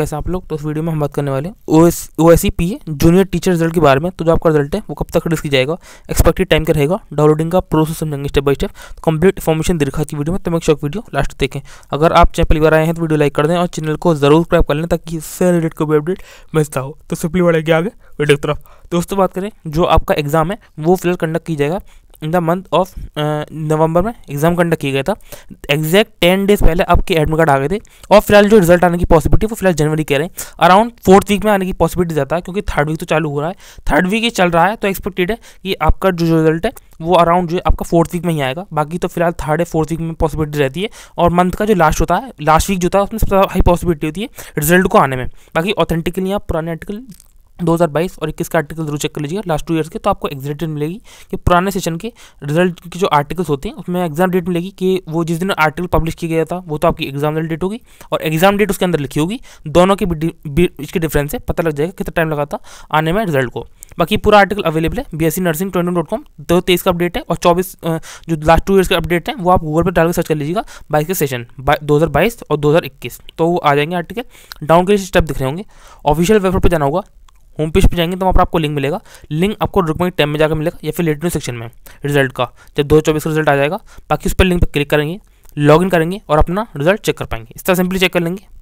कैसे आप लोग तो इस वीडियो में हम बात करने वाले O S O S junior teacher result के बारे में तो जो आपका रिजल्ट है वो कब तक रिलीज किया जाएगा एक्सपेक्टेड टाइम का रहेगा डाउनलोडिंग का प्रोसेस समझेंगे स्टेप बाई स्टेप तो कंप्लीट इन्फॉर्मेशन दिखा की वीडियो में तो मैं शॉक वीडियो लास्ट देखें अगर आप चैनल पहली बार आए हैं तो वीडियो लाइक कर दें और चैनल को जरूर सब्सक्राइब कर लें ताकि इससे रिलेटेड कोई अपडेट मिलता हो तो सिंपली बढ़ेगी आगे वीडियो की तरफ दोस्तों बात करें जो आपका एग्जाम है वो फिलहाल कंडक्ट किया जाएगा in the month of November में एग्जाम कंडक्ट किया गया था एग्जैक्ट टेन डेज पहले आपके एडमिट कार्ड आ गए थे और फिलहाल जो रिजल्ट आने की पॉसिबिलिटी वो फिलहाल जनवरी कह रहे हैं अराउंड फोर्थ वीक में आने की पॉसिबिलिटी ज़्यादा है क्योंकि थर्ड वीक तो चालू हो रहा है थर्ड वीक ये चल रहा है तो एक्सपेक्टेड है कि आपका जो रिजल्ट है वो अराउंड जो है आपका फोर्थ वीक में ही आएगा बाकी तो फिलहाल थर्ड है फोर्थ वीक में पॉसिबिलिटी रहती है और मंथ का जो लास्ट होता है लास्ट वीक जो होता है उसमें हाई पॉसिबिलिटी होती है रिजल्ट को आने में बाकी ऑथेंटिकली आप पुराने आर्टिकल 2022 और 21 का आर्टिकल जरूर चेक कर लीजिएगा लास्ट टू ईयर्स के तो आपको एग्जैक्ट डेट मिलेगी कि पुराने सेशन के रिजल्ट के जो आर्टिकल्स होते हैं उसमें एग्जाम डेट मिलेगी कि वो जिस दिन आर्टिकल पब्लिश किया गया था वो तो आपकी एग्जाम डेट होगी और एग्जाम डेट उसके अंदर लिखी होगी दोनों के बीच के डिफरेंस है पता लग जाएगा कितना टाइम लगा था आने में रिजल्ट को बाकी पूरा आर्टिकल अवेलेबल है B S C nursing twenty dot com दो तेईस का अपडेट है और चौबीस जो लास्ट टू ईयर्स के अपडेट है वो आप गूगल पर डालकर सर्च कर लीजिएगा बाईस के सेशन दो हज़ार बाईस और दो हज़ार इक्कीस तो वो आ जाएंगे आर्टिकल डाउन के लिए स्टेप दिख रहे होंगे ऑफिशियल वेबसाइट पर जाना होगा होम पेज पर जाएंगे तो वहाँ पर आपको लिंक मिलेगा लिंक आपको रिकमेंट टैब में जाकर मिलेगा या फिर लेटर सेक्शन में रिजल्ट का जब दो का रिजल्ट आ जाएगा बाकी उस पर लिंक पर क्लिक करेंगे लॉगिन करेंगे और अपना रिजल्ट चेक कर पाएंगे इस तरह सिंपली चेक कर लेंगे